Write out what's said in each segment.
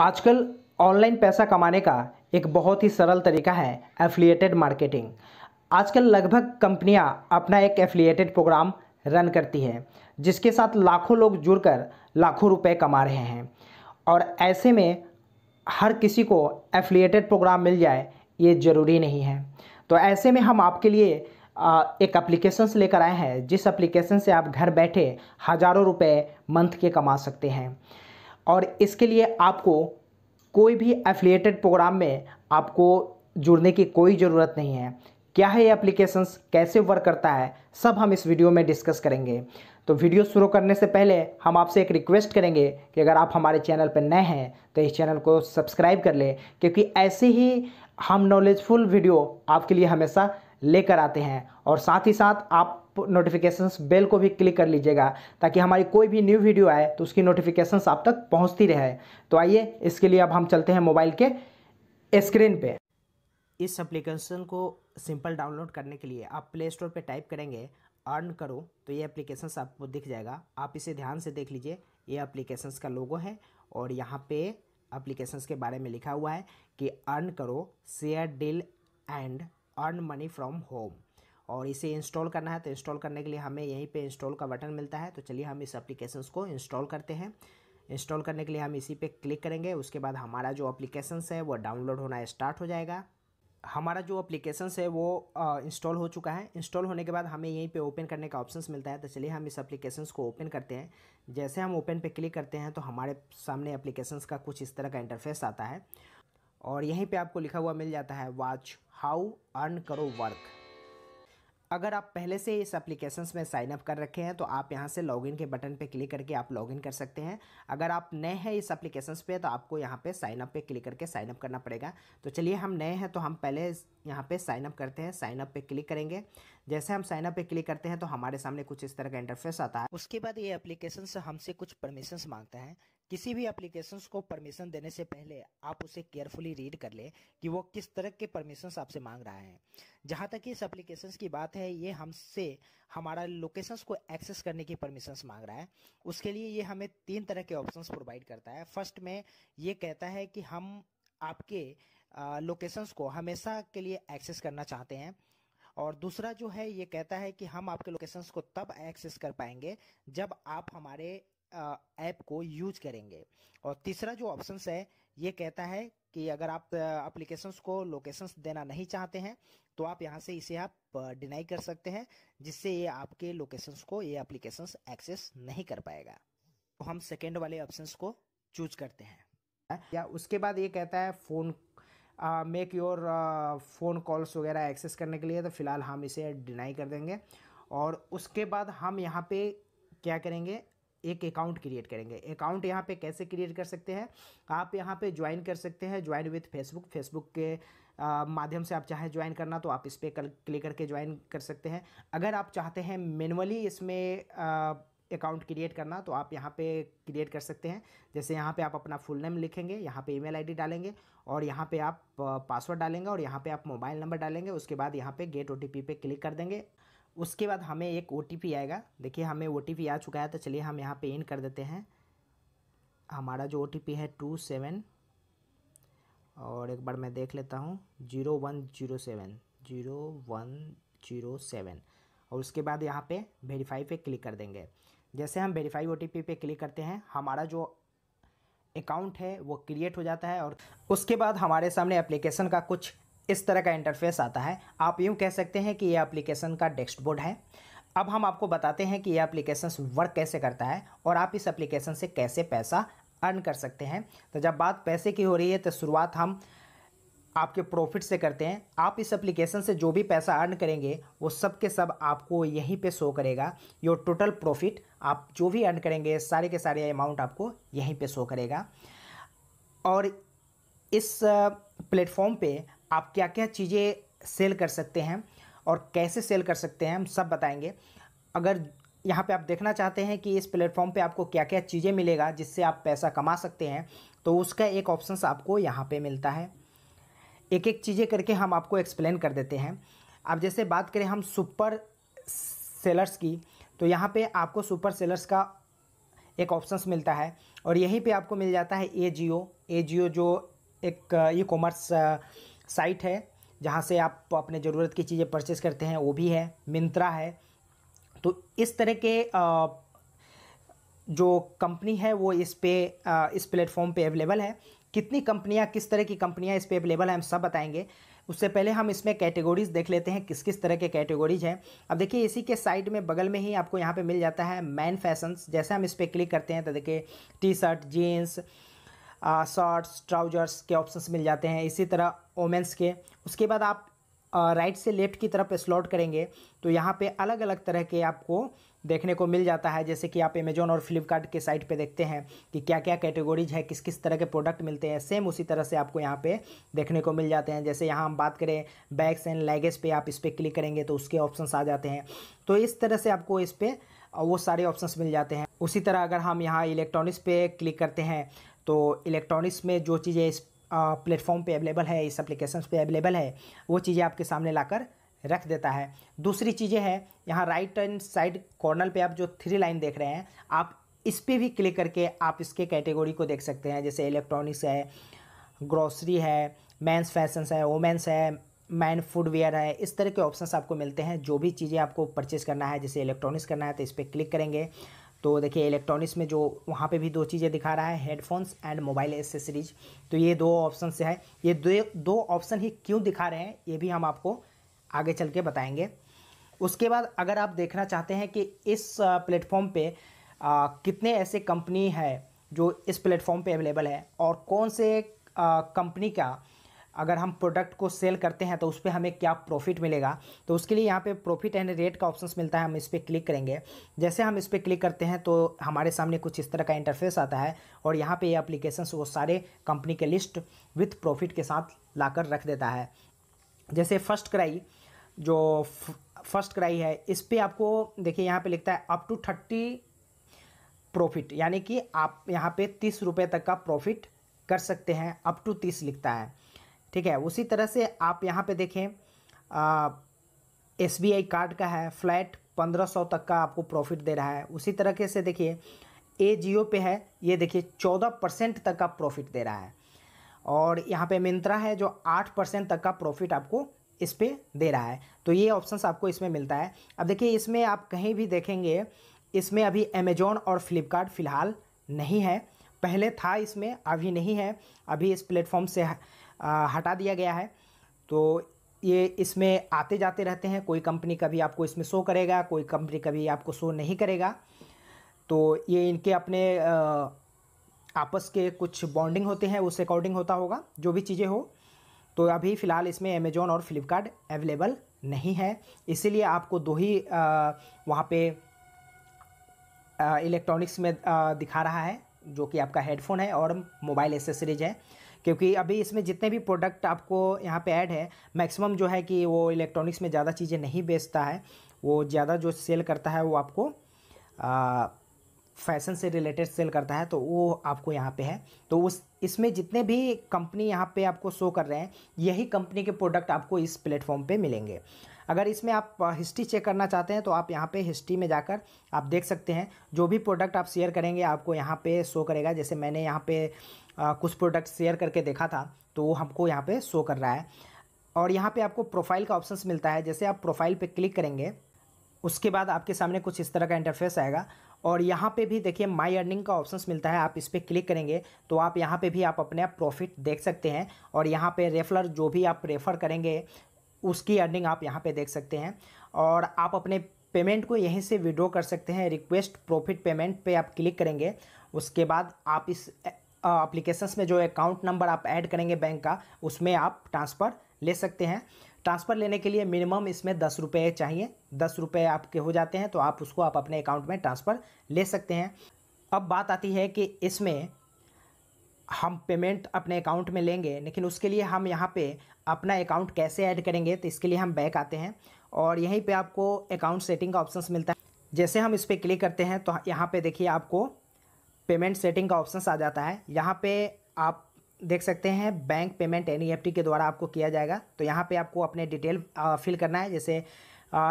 आजकल ऑनलाइन पैसा कमाने का एक बहुत ही सरल तरीका है एफिलिएटेड मार्केटिंग आजकल लगभग कंपनियां अपना एक एफिलिएटेड प्रोग्राम रन करती हैं जिसके साथ लाखों लोग जुड़कर लाखों रुपए कमा रहे हैं और ऐसे में हर किसी को एफिलिएटेड प्रोग्राम मिल जाए ये ज़रूरी नहीं है तो ऐसे में हम आपके लिए एक एप्लीकेशंस लेकर आए हैं जिस एप्लीकेशन से आप घर बैठे हज़ारों रुपये मंथ के कमा सकते हैं और इसके लिए आपको कोई भी एफिलिएटेड प्रोग्राम में आपको जुड़ने की कोई ज़रूरत नहीं है क्या है ये एप्लीकेशंस कैसे वर्क करता है सब हम इस वीडियो में डिस्कस करेंगे तो वीडियो शुरू करने से पहले हम आपसे एक रिक्वेस्ट करेंगे कि अगर आप हमारे चैनल पर नए हैं तो इस चैनल को सब्सक्राइब कर लें क्योंकि ऐसे ही हम नॉलेजफुल वीडियो आपके लिए हमेशा लेकर आते हैं और साथ ही साथ आप नोटिफिकेशंस बेल को भी क्लिक कर लीजिएगा ताकि हमारी कोई भी न्यू वीडियो आए तो उसकी नोटिफिकेशंस आप तक पहुंचती रहे तो आइए इसके लिए अब हम चलते हैं मोबाइल के स्क्रीन पे इस एप्लीकेशन को सिंपल डाउनलोड करने के लिए आप प्ले स्टोर पर टाइप करेंगे अर्न करो तो ये एप्लीकेशन आपको दिख जाएगा आप इसे ध्यान से देख लीजिए ये एप्लीकेशन का लोगो है और यहाँ पे एप्लीकेशन के बारे में लिखा हुआ है कि अर्न करो share deal and earn money from home और इसे इंस्टॉल करना है तो इंस्टॉल करने के लिए हमें यहीं पे इंस्टॉल का बटन मिलता है तो चलिए हम इस एप्लीकेशन को इंस्टॉल करते हैं इंस्टॉल करने के लिए हम इसी पे क्लिक करेंगे उसके बाद हमारा जो एप्लीकेशंस है वो डाउनलोड होना स्टार्ट हो जाएगा हमारा जो एप्लीकेशंस है वो इंस्टॉल हो चुका है इंस्टॉल होने के बाद हमें यहीं पे ओपन करने का ऑप्शंस मिलता है तो चलिए हम इस एप्लीकेशंस को ओपन करते हैं जैसे हम ओपन पे क्लिक करते हैं तो हमारे सामने एप्लीकेशंस का कुछ इस तरह का इंटरफेस आता है और यहीं पे आपको लिखा हुआ मिल जाता है वॉच हाउ अर्न करो वर्क अगर आप पहले से इस एप्लीकेशन में साइन अप कर रखे हैं तो आप यहाँ से लॉगिन के बटन पर क्लिक करके आप लॉगिन कर सकते हैं अगर आप नए हैं इस एप्लीकेशंस पे तो आपको यहाँ पे साइन अप पे क्लिक करके साइन अप करना पड़ेगा तो चलिए हम नए हैं तो हम पहले यहाँ पे साइन अप करते हैं साइन अप पे क्लिक करेंगे जैसे हम साइन अप पे क्लिक करते हैं तो हमारे सामने कुछ इस तरह का इंटरफेस आता है उसके बाद ये एप्लीकेशन हमसे कुछ परमिशंस मांगता है किसी भी एप्लीकेशन को परमिशन देने से पहले आप उसे केयरफुली रीड कर लें कि वो किस तरह के परमिशंस आपसे मांग रहा है जहाँ तक इस एप्लीकेशंस की बात है ये हमसे हमारा लोकेशंस को एक्सेस करने की परमिशंस मांग रहा है उसके लिए ये हमें तीन तरह के ऑप्शंस प्रोवाइड करता है फर्स्ट में ये कहता है कि हम आपके लोकेशंस को हमेशा के लिए एक्सेस करना चाहते हैं और दूसरा जो है ये कहता है कि हम आपके लोकेशंस को तब एक्सेस कर पाएंगे जब आप हमारे ऐप को यूज करेंगे और तीसरा जो ऑप्शन है ये कहता है कि अगर आप एप्लीकेशंस को लोकेशंस देना नहीं चाहते हैं तो आप यहाँ से इसे आप डिनाई कर सकते हैं जिससे ये आपके लोकेशंस को ये अप्लीकेशंस एक्सेस नहीं कर पाएगा तो हम सेकेंड वाले ऑप्शंस को चूज करते हैं या उसके बाद ये कहता है phone make your phone calls वगैरह एक्सेस करने के लिए तो फ़िलहाल हम इसे डिनाई कर देंगे और उसके बाद हम यहाँ पे क्या करेंगे एक अकाउंट क्रिएट करेंगे अकाउंट यहाँ पे कैसे क्रिएट कर सकते हैं आप यहाँ पे ज्वाइन कर सकते हैं ज्वाइन विथ फेसबुक फेसबुक के माध्यम से आप चाहें ज्वाइन करना तो आप इस पर कल क्लिक करके ज्वाइन कर सकते हैं अगर आप चाहते हैं मैनुअली इसमें अकाउंट क्रिएट करना तो आप यहाँ पे क्रिएट कर सकते हैं जैसे यहाँ पे आप अपना फुल नेम लिखेंगे यहाँ पे ईमेल आईडी डालेंगे और यहाँ पे आप पासवर्ड डालेंगे और यहाँ पे आप मोबाइल नंबर डालेंगे उसके बाद यहाँ पे गेट ओ पे क्लिक कर देंगे उसके बाद हमें एक ओ आएगा देखिए हमें ओ आ चुका है तो चलिए हम यहाँ पे इन कर देते हैं हमारा जो ओ है टू सेवन और एक बार मैं देख लेता हूँ zero one zero seven zero one zero seven और उसके बाद यहाँ पे वेरीफाई पे क्लिक कर देंगे जैसे हम वेरीफाई ओ पे क्लिक करते हैं हमारा जो अकाउंट है वो क्रिएट हो जाता है और उसके बाद हमारे सामने एप्लीकेशन का कुछ इस तरह का इंटरफेस आता है आप यूँ कह सकते हैं कि यह एप्लीकेशन का डेस्क है अब हम आपको बताते हैं कि यह एप्लीकेशन वर्क कैसे करता है और आप इस एप्लीकेशन से कैसे पैसा अर्न कर सकते हैं तो जब बात पैसे की हो रही है तो शुरुआत हम आपके प्रॉफिट से करते हैं आप इस एप्लीकेशन से जो भी पैसा अर्न करेंगे वो सब के सब आपको यहीं पे शो करेगा योर टोटल प्रॉफिट आप जो भी अर्न करेंगे सारे के सारे अमाउंट आपको यहीं पे शो करेगा और इस प्लेटफॉर्म पे आप क्या क्या चीज़ें सेल कर सकते हैं और कैसे सेल कर सकते हैं हम सब बताएंगे अगर यहाँ पे आप देखना चाहते हैं कि इस प्लेटफॉर्म पे आपको क्या क्या चीज़ें मिलेगा जिससे आप पैसा कमा सकते हैं तो उसका एक ऑप्शन आपको यहाँ पे मिलता है एक एक चीज़ें करके हम आपको एक्सप्लेन कर देते हैं अब जैसे बात करें हम सुपर सेलर्स की तो यहाँ पे आपको सुपर सेलर्स का एक ऑप्शन मिलता है और यहीं पर आपको मिल जाता है ए जियो ए जो एक ई कॉमर्स साइट है जहाँ से आप अपने ज़रूरत की चीज़ें परचेस करते हैं वो भी है मिंत्रा है तो इस तरह के जो कंपनी है वो इस पे इस प्लेटफॉर्म पे अवेलेबल है कितनी कंपनियाँ किस तरह की कंपनियाँ इस पे अवेलेबल हैं हम सब बताएंगे उससे पहले हम इसमें कैटेगरीज देख लेते हैं किस किस तरह के कैटेगरीज हैं अब देखिए इसी के साइड में बगल में ही आपको यहाँ पे मिल जाता है मैन फैशंस जैसे हम इस पर क्लिक करते हैं तो देखिए T shirt jeans shirts trousers के ऑप्शंस मिल जाते हैं इसी तरह ओमेंस के उसके बाद आप राइट से लेफ़्ट की तरफ स्लॉट करेंगे तो यहाँ पे अलग अलग तरह के आपको देखने को मिल जाता है जैसे कि आप अमेजोन और फ्लिपकार्ट के साइट पे देखते हैं कि क्या क्या कैटेगरीज है किस किस तरह के प्रोडक्ट मिलते हैं सेम उसी तरह से आपको यहाँ पे देखने को मिल जाते हैं जैसे यहाँ हम बात करें बैग्स एंड लैगेज पे आप इस पर क्लिक करेंगे तो उसके ऑप्शन आ जाते हैं तो इस तरह से आपको इस पर वो सारे ऑप्शंस मिल जाते हैं उसी तरह अगर हम यहाँ इलेक्ट्रॉनिक्स पे क्लिक करते हैं तो इलेक्ट्रॉनिक्स में जो चीज़ें इस प्लेटफॉर्म पे अवेलेबल है इस एप्लीकेशन पे अवेलेबल है वो चीज़ें आपके सामने लाकर रख देता है दूसरी चीज़ें हैं यहाँ राइट एंड साइड कॉर्नर पे आप जो थ्री लाइन देख रहे हैं आप इस पर भी क्लिक करके आप इसके कैटेगरी को देख सकते हैं जैसे इलेक्ट्रॉनिक्स है ग्रॉसरी है मैंस फैशंस है वोमेंस है मैन फूडवेयर है इस तरह के ऑप्शंस आपको मिलते हैं जो भी चीज़ें आपको परचेज़ करना है जैसे इलेक्ट्रॉनिक्स करना है तो इस पर क्लिक करेंगे तो देखिए इलेक्ट्रॉनिक्स में जो वहाँ पे भी दो चीज़ें दिखा रहा है हेडफोन्स एंड मोबाइल एसेसरीज तो ये दो ऑप्शन से है ये दो दो ऑप्शन ही क्यों दिखा रहे हैं ये भी हम आपको आगे चल के बताएँगे उसके बाद अगर आप देखना चाहते हैं कि इस प्लेटफॉर्म पे आ, कितने ऐसे कंपनी है जो इस प्लेटफॉर्म पे अवेलेबल है और कौन से कंपनी का अगर हम प्रोडक्ट को सेल करते हैं तो उस पर हमें क्या प्रॉफिट मिलेगा तो उसके लिए यहाँ पे प्रॉफिट एंड रेट का ऑप्शन मिलता है हम इस पर क्लिक करेंगे जैसे हम इस पर क्लिक करते हैं तो हमारे सामने कुछ इस तरह का इंटरफेस आता है और यहाँ पे ये अप्लीकेशन वो सारे कंपनी के लिस्ट विथ प्रॉफिट के साथ ला रख देता है जैसे फर्स्ट क्राई जो फर्स्ट क्राई है इस पर आपको देखिए यहाँ पर लिखता है अप टू थर्टी प्रॉफिट यानी कि आप यहाँ पे तीस रुपये तक का प्रॉफिट कर सकते हैं अप टू तीस लिखता है ठीक है उसी तरह से आप यहाँ पे देखें एस बी आई कार्ड का है फ्लैट पंद्रह सौ तक का आपको प्रॉफिट दे रहा है उसी तरह से देखिए ए जियो पे है ये देखिए चौदह परसेंट तक का प्रॉफिट दे रहा है और यहाँ पे मिंत्रा है जो आठ परसेंट तक का प्रॉफिट आपको इस पर दे रहा है तो ये ऑप्शंस आपको इसमें मिलता है अब देखिए इसमें आप कहीं भी देखेंगे इसमें अभी अमेजोन और फ्लिपकार्ट फ़िलहाल नहीं है पहले था इसमें अभी नहीं है अभी इस प्लेटफॉर्म से हटा दिया गया है तो ये इसमें आते जाते रहते हैं कोई कंपनी कभी आपको इसमें शो करेगा कोई कंपनी कभी आपको शो नहीं करेगा तो ये इनके अपने आपस के कुछ बॉन्डिंग होते हैं उस अकॉर्डिंग होता होगा जो भी चीज़ें हो तो अभी फ़िलहाल इसमें अमेज़ोन और फ्लिपकार्ट अवेलेबल नहीं है इसीलिए आपको दो ही वहाँ पे इलेक्ट्रॉनिक्स में आ, दिखा रहा है जो कि आपका हेडफोन है और मोबाइल एसेसरीज है क्योंकि अभी इसमें जितने भी प्रोडक्ट आपको यहाँ पे ऐड है मैक्सिमम जो है कि वो इलेक्ट्रॉनिक्स में ज़्यादा चीज़ें नहीं बेचता है वो ज़्यादा जो सेल करता है वो आपको फैशन से रिलेटेड सेल करता है तो वो आपको यहाँ पे है तो उस इसमें जितने भी कंपनी यहाँ पे आपको शो कर रहे हैं यही कंपनी के प्रोडक्ट आपको इस प्लेटफॉर्म पे मिलेंगे अगर इसमें आप हिस्ट्री चेक करना चाहते हैं तो आप यहाँ पे हिस्ट्री में जाकर आप देख सकते हैं जो भी प्रोडक्ट आप शेयर करेंगे आपको यहाँ पे शो करेगा जैसे मैंने यहाँ पे आ, कुछ प्रोडक्ट शेयर करके देखा था तो वो हमको यहाँ पे शो कर रहा है और यहाँ पे आपको प्रोफाइल का ऑप्शंस मिलता है जैसे आप प्रोफाइल पे क्लिक करेंगे उसके बाद आपके सामने कुछ इस तरह का इंटरफेस आएगा और यहाँ पे भी देखिए माय अर्निंग का ऑप्शंस मिलता है आप इस पर क्लिक करेंगे तो आप यहाँ पे भी आप अपने आप प्रॉफिट देख सकते हैं और यहाँ पे रेफलर जो भी आप रेफ़र करेंगे उसकी अर्निंग आप यहाँ पे देख सकते हैं और आप अपने पेमेंट को यहीं से विड्रॉ कर सकते हैं रिक्वेस्ट प्रॉफिट पेमेंट पे आप क्लिक करेंगे उसके बाद आप इस अप्लीकेशंस में जो अकाउंट नंबर आप ऐड करेंगे बैंक का उसमें आप ट्रांसफ़र ले सकते हैं ट्रांसफ़र लेने के लिए मिनिमम इसमें दस रुपये चाहिए दस रुपये आपके हो जाते हैं तो आप उसको आप अपने अकाउंट में ट्रांसफ़र ले सकते हैं अब बात आती है कि इसमें हम पेमेंट अपने अकाउंट में लेंगे लेकिन उसके लिए हम यहाँ पे अपना अकाउंट कैसे ऐड करेंगे तो इसके लिए हम बैक आते हैं और यहीं पे आपको अकाउंट सेटिंग का ऑप्शन मिलता है जैसे हम इस पर क्लिक करते हैं तो यहाँ पे देखिए आपको पेमेंट सेटिंग का ऑप्शन आ जाता है यहाँ पे आप देख सकते हैं बैंक पेमेंट एन e के द्वारा आपको किया जाएगा तो यहाँ पे आपको अपने डिटेल फिल करना है जैसे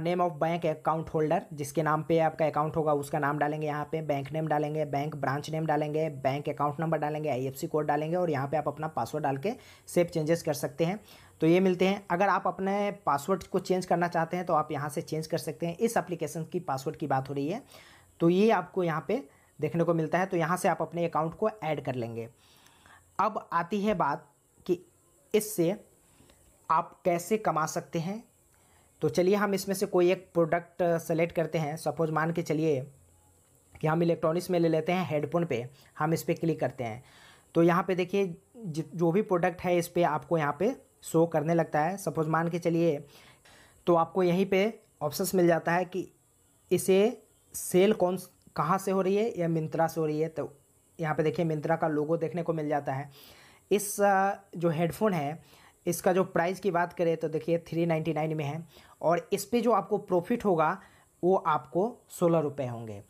name of bank account holder जिसके नाम पे आपका अकाउंट होगा उसका नाम डालेंगे यहाँ पे बैंक नेम डालेंगे बैंक ब्रांच नेम डालेंगे बैंक अकाउंट नंबर डालेंगे आई कोड डालेंगे और यहाँ पे आप अपना पासवर्ड डाल के सेफ चेंजेस कर सकते हैं तो ये मिलते हैं अगर आप अपने पासवर्ड को चेंज करना चाहते हैं तो आप यहाँ से चेंज कर सकते हैं इस अप्लीकेशन की पासवर्ड की बात हो रही है तो ये आपको यहाँ पर देखने को मिलता है तो यहाँ से आप अपने अकाउंट को ऐड कर लेंगे अब आती है बात कि इससे आप कैसे कमा सकते हैं तो चलिए हम इसमें से कोई एक प्रोडक्ट सेलेक्ट करते हैं सपोज मान के चलिए कि हम इलेक्ट्रॉनिक्स में ले लेते हैं हेडफोन पे हम इस पर क्लिक करते हैं तो यहाँ पे देखिए जो भी प्रोडक्ट है इस पर आपको यहाँ पे शो करने लगता है सपोज मान के चलिए तो आपको यहीं पे ऑप्शंस मिल जाता है कि इसे सेल कौन कहाँ से हो रही है या मिंत्रा से हो रही है तो यहाँ पे देखिए मिंत्रा का लोगो देखने को मिल जाता है इस जो हेडफोन है इसका जो प्राइस की बात करें तो देखिए थ्री नाइन्टी नाइन में है और इस पर जो आपको प्रॉफिट होगा वो आपको सोलह रुपये होंगे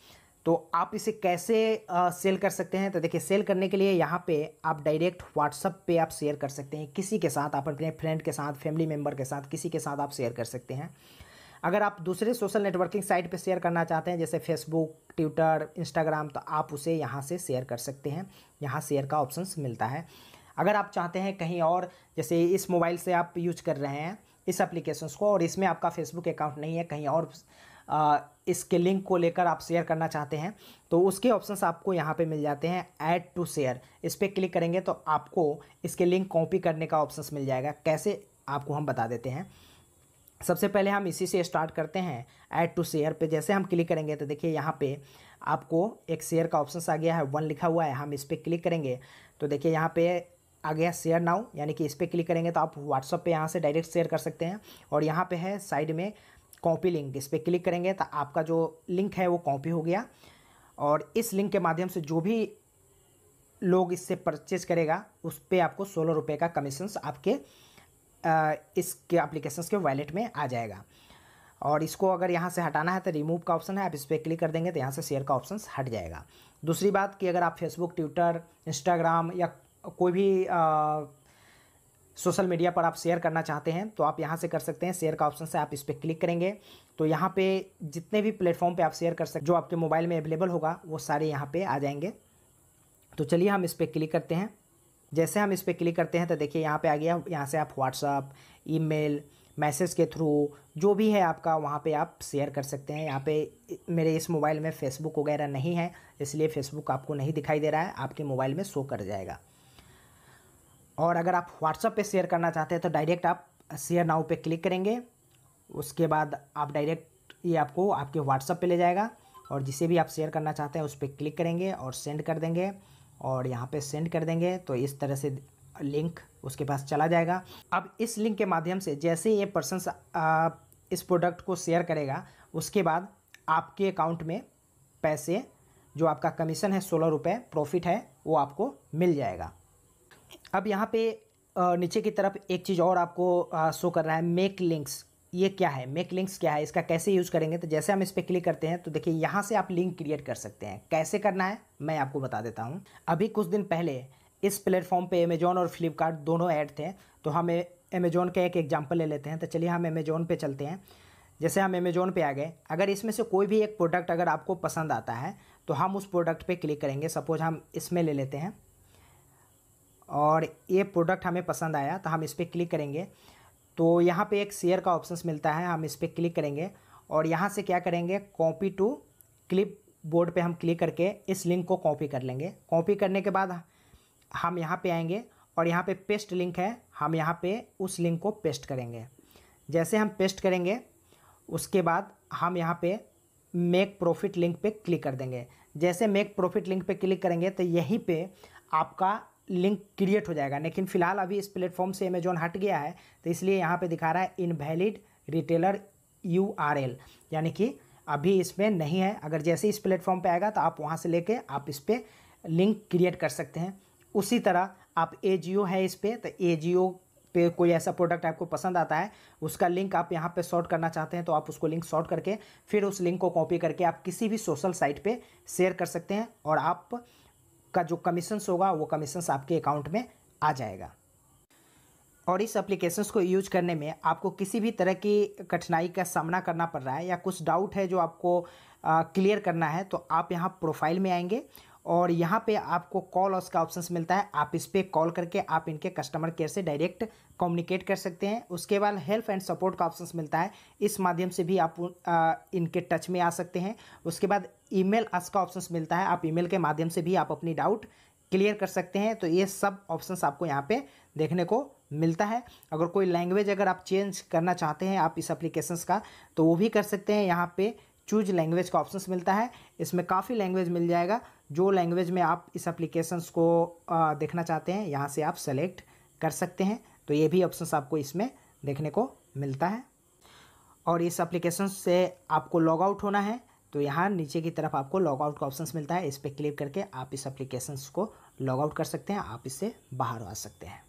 तो आप इसे कैसे आ, सेल कर सकते हैं तो देखिए सेल करने के लिए यहाँ पे आप डायरेक्ट व्हाट्सअप पे आप शेयर कर सकते हैं किसी के साथ आप अपने फ्रेंड के साथ फैमिली मेम्बर के साथ किसी के साथ आप शेयर कर सकते हैं अगर आप दूसरे सोशल नेटवर्किंग साइट पे शेयर करना चाहते हैं जैसे फेसबुक ट्विटर इंस्टाग्राम तो आप उसे यहाँ से शेयर कर सकते हैं यहाँ शेयर का ऑप्शन मिलता है अगर आप चाहते हैं कहीं और जैसे इस मोबाइल से आप यूज कर रहे हैं इस एप्लीकेशन को और इसमें आपका फेसबुक अकाउंट नहीं है कहीं और इसके लिंक को लेकर आप शेयर करना चाहते हैं तो उसके ऑप्शंस आपको यहाँ पे मिल जाते हैं ऐड टू शेयर इस पर क्लिक करेंगे तो आपको इसके लिंक कॉपी करने का ऑप्शंस मिल जाएगा कैसे आपको हम बता देते हैं सबसे पहले हम इसी से स्टार्ट करते हैं ऐड टू शेयर पे जैसे हम क्लिक करेंगे तो देखिए यहाँ पे आपको एक शेयर का ऑप्शन आ गया है वन लिखा हुआ है हम इस पर क्लिक करेंगे तो देखिए यहाँ पे आ गया शेयर नाउ यानी कि इस पर क्लिक करेंगे तो आप व्हाट्सअप पे यहाँ से डायरेक्ट शेयर कर सकते हैं और यहाँ पे है साइड में कॉपी लिंक इस पर क्लिक करेंगे तो आपका जो लिंक है वो कॉपी हो गया और इस लिंक के माध्यम से जो भी लोग इससे परचेज करेगा उस पर आपको सोलह रुपये का कमीशन आपके इसके एप्लीकेशन के वैलेट में आ जाएगा और इसको अगर यहाँ से हटाना है तो रिमूव का ऑप्शन है आप इस पर क्लिक कर देंगे तो यहाँ से शेयर का ऑप्शन हट जाएगा दूसरी बात कि अगर आप फेसबुक ट्विटर इंस्टाग्राम या कोई भी सोशल मीडिया पर आप शेयर करना चाहते हैं तो आप यहाँ से कर सकते हैं शेयर का ऑप्शन से आप इस पर क्लिक करेंगे तो यहाँ पे जितने भी प्लेटफॉर्म पे आप शेयर कर सकते जो आपके मोबाइल में अवेलेबल होगा वो सारे यहाँ पे आ जाएंगे तो चलिए हम इस पर क्लिक करते हैं जैसे हम इस पर क्लिक करते हैं तो देखिए यहाँ पे आ गया यहाँ से आप व्हाट्सअप ईमेल मैसेज के थ्रू जो भी है आपका वहाँ पे आप शेयर कर सकते हैं यहाँ पे मेरे इस मोबाइल में फेसबुक वगैरह नहीं है इसलिए फेसबुक आपको नहीं दिखाई दे रहा है आपके मोबाइल में शो कर जाएगा और अगर आप व्हाट्सअप पे शेयर करना चाहते हैं तो डायरेक्ट आप शेयर नाउ पे क्लिक करेंगे उसके बाद आप डायरेक्ट ये आपको आपके व्हाट्सअप पर ले जाएगा और जिसे भी आप शेयर करना चाहते हैं उस पर क्लिक करेंगे और सेंड कर देंगे और यहाँ पे सेंड कर देंगे तो इस तरह से लिंक उसके पास चला जाएगा अब इस लिंक के माध्यम से जैसे ये पर्सन इस प्रोडक्ट को शेयर करेगा उसके बाद आपके अकाउंट में पैसे जो आपका कमीशन है सोलह रुपये प्रॉफिट है वो आपको मिल जाएगा अब यहाँ पे नीचे की तरफ एक चीज़ और आपको शो कर रहा है मेक लिंक्स ये क्या है मेक लिंक्स क्या है इसका कैसे यूज़ करेंगे तो जैसे हम इस पर क्लिक करते हैं तो देखिए यहाँ से आप लिंक क्रिएट कर सकते हैं कैसे करना है मैं आपको बता देता हूँ अभी कुछ दिन पहले इस प्लेटफॉर्म पे अमेजोन और फ्लिपकार्ट दोनों ऐड थे तो हम अमेजोन का एक एग्जाम्पल ले लेते हैं तो चलिए हम अमेजोन पर चलते हैं जैसे हम अमेजोन पर आ गए अगर इसमें से कोई भी एक प्रोडक्ट अगर आपको पसंद आता है तो हम उस प्रोडक्ट पर क्लिक करेंगे सपोज हम इसमें ले लेते हैं और ये प्रोडक्ट हमें पसंद आया तो हम इस पर क्लिक करेंगे तो यहाँ पे एक शेयर का ऑप्शन मिलता है हम इस पर क्लिक करेंगे और यहाँ से क्या करेंगे कॉपी टू क्लिप बोर्ड पर हम क्लिक करके इस लिंक को कॉपी कर लेंगे कॉपी करने के बाद हम यहाँ पे आएंगे और यहाँ पे पेस्ट लिंक है हम यहाँ पे उस लिंक को पेस्ट करेंगे जैसे हम पेस्ट करेंगे उसके बाद हम यहाँ पे मेक प्रॉफिट लिंक पे क्लिक कर देंगे जैसे मेक प्रॉफिट लिंक पे क्लिक करेंगे तो यहीं पे आपका लिंक क्रिएट हो जाएगा लेकिन फिलहाल अभी इस प्लेटफॉर्म से अमेजोन हट गया है तो इसलिए यहाँ पे दिखा रहा है इनवैलिड रिटेलर यू यानी कि अभी इसमें नहीं है अगर जैसे इस प्लेटफॉर्म पे आएगा तो आप वहाँ से लेके आप इस पर लिंक क्रिएट कर सकते हैं उसी तरह आप ए है इस पर तो ए पे कोई ऐसा प्रोडक्ट आपको पसंद आता है उसका लिंक आप यहाँ पे शॉर्ट करना चाहते हैं तो आप उसको लिंक शॉर्ट करके फिर उस लिंक को कॉपी करके आप किसी भी सोशल साइट पे शेयर कर सकते हैं और आप का जो कमीशंस होगा वो कमीशंस आपके अकाउंट में आ जाएगा और इस एप्लीकेशंस को यूज करने में आपको किसी भी तरह की कठिनाई का सामना करना पड़ रहा है या कुछ डाउट है जो आपको क्लियर करना है तो आप यहाँ प्रोफाइल में आएंगे और यहाँ पे आपको कॉल ऑस का ऑप्शन मिलता है आप इस पर कॉल करके आप इनके कस्टमर केयर से डायरेक्ट कम्युनिकेट कर सकते हैं उसके बाद हेल्प एंड सपोर्ट का ऑप्शन मिलता है इस माध्यम से भी आप इनके टच में आ सकते हैं उसके बाद ईमेल अस का ऑप्शन मिलता है आप ईमेल के माध्यम से भी आप अपनी डाउट क्लियर कर सकते हैं तो ये सब ऑप्शंस आपको यहाँ पे देखने को मिलता है अगर कोई लैंग्वेज अगर आप चेंज करना चाहते हैं आप इस एप्लीकेशंस का तो वो भी कर सकते हैं यहाँ पे चूज लैंग्वेज का ऑप्शंस मिलता है इसमें काफ़ी लैंग्वेज मिल जाएगा जो लैंग्वेज में आप इस एप्लीकेशंस को देखना चाहते हैं यहाँ से आप सेलेक्ट कर सकते हैं तो ये भी ऑप्शंस आपको इसमें देखने को मिलता है और इस एप्लीकेशन से आपको लॉग आउट होना है तो यहाँ नीचे की तरफ आपको लॉग आउट का ऑप्शन मिलता है इस पर क्लिक करके आप इस एप्लीकेशंस को लॉग आउट कर सकते हैं आप इससे बाहर आ सकते हैं